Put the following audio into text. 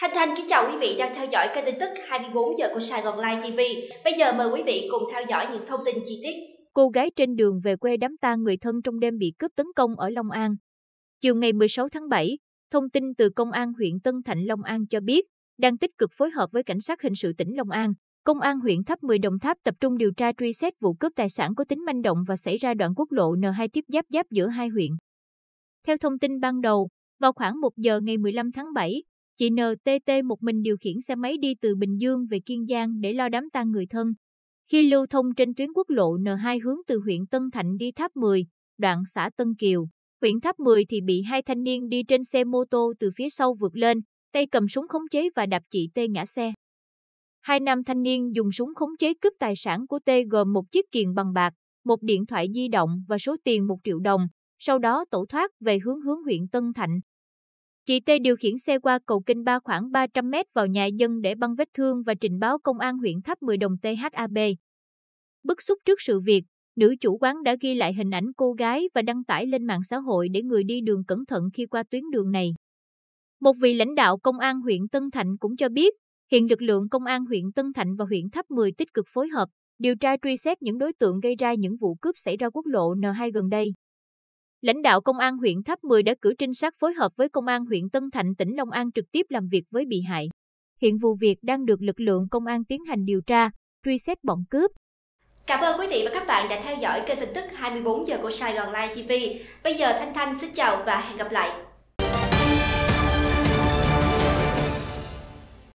Thanh Thanh kính chào quý vị đang theo dõi kênh tin tức 24 giờ của Sài Gòn Live TV. Bây giờ mời quý vị cùng theo dõi những thông tin chi tiết. Cô gái trên đường về quê đám tang người thân trong đêm bị cướp tấn công ở Long An. Chiều ngày 16 tháng 7, thông tin từ Công an huyện Tân Thạnh Long An cho biết, đang tích cực phối hợp với Cảnh sát hình sự tỉnh Long An, Công an huyện Tháp 10 Đồng Tháp tập trung điều tra truy xét vụ cướp tài sản có tính manh động và xảy ra đoạn quốc lộ N2 tiếp giáp giáp giữa hai huyện. Theo thông tin ban đầu, vào khoảng 1 giờ ngày 15 tháng 7, Chị NTT một mình điều khiển xe máy đi từ Bình Dương về Kiên Giang để lo đám tang người thân. Khi lưu thông trên tuyến quốc lộ N2 hướng từ huyện Tân Thạnh đi Tháp 10, đoạn xã Tân Kiều, huyện Tháp 10 thì bị hai thanh niên đi trên xe mô tô từ phía sau vượt lên, tay cầm súng khống chế và đạp chị T ngã xe. Hai nam thanh niên dùng súng khống chế cướp tài sản của T gồm một chiếc kiền bằng bạc, một điện thoại di động và số tiền 1 triệu đồng, sau đó tẩu thoát về hướng hướng huyện Tân Thạnh. Chị Tê điều khiển xe qua cầu Kinh Ba khoảng 300 mét vào nhà dân để băng vết thương và trình báo công an huyện Tháp 10 Đồng THAB. Bức xúc trước sự việc, nữ chủ quán đã ghi lại hình ảnh cô gái và đăng tải lên mạng xã hội để người đi đường cẩn thận khi qua tuyến đường này. Một vị lãnh đạo công an huyện Tân Thạnh cũng cho biết, hiện lực lượng công an huyện Tân Thạnh và huyện Tháp 10 tích cực phối hợp, điều tra truy xét những đối tượng gây ra những vụ cướp xảy ra quốc lộ N2 gần đây lãnh đạo công an huyện Tháp 10 đã cử trinh sát phối hợp với công an huyện Tân Thạnh tỉnh Long An trực tiếp làm việc với bị hại. Hiện vụ việc đang được lực lượng công an tiến hành điều tra, truy xét bọn cướp. Cảm ơn quý vị và các bạn đã theo dõi kênh tin tức 24 giờ của Sài Gòn Live TV. Bây giờ Thanh Thanh xin chào và hẹn gặp lại.